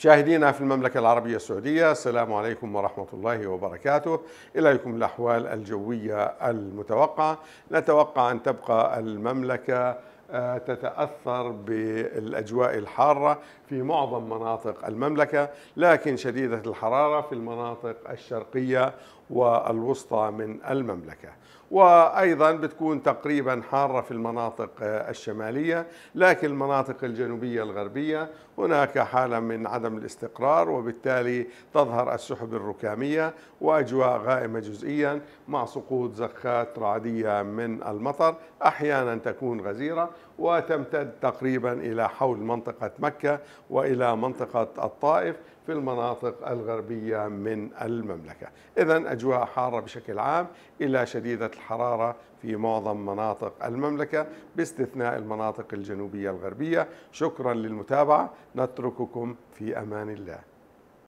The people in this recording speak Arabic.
مشاهدينا في المملكة العربية السعودية السلام عليكم ورحمة الله وبركاته إليكم الأحوال الجوية المتوقعة نتوقع أن تبقى المملكة آه، تتاثر بالاجواء الحاره في معظم مناطق المملكه لكن شديده الحراره في المناطق الشرقيه والوسطى من المملكه وايضا بتكون تقريبا حاره في المناطق آه، الشماليه لكن المناطق الجنوبيه الغربيه هناك حاله من عدم الاستقرار وبالتالي تظهر السحب الركاميه واجواء غائمه جزئيا مع سقوط زخات رعديه من المطر احيانا تكون غزيره وتمتد تقريبا إلى حول منطقة مكة وإلى منطقة الطائف في المناطق الغربية من المملكة إذا أجواء حارة بشكل عام إلى شديدة الحرارة في معظم مناطق المملكة باستثناء المناطق الجنوبية الغربية شكرا للمتابعة نترككم في أمان الله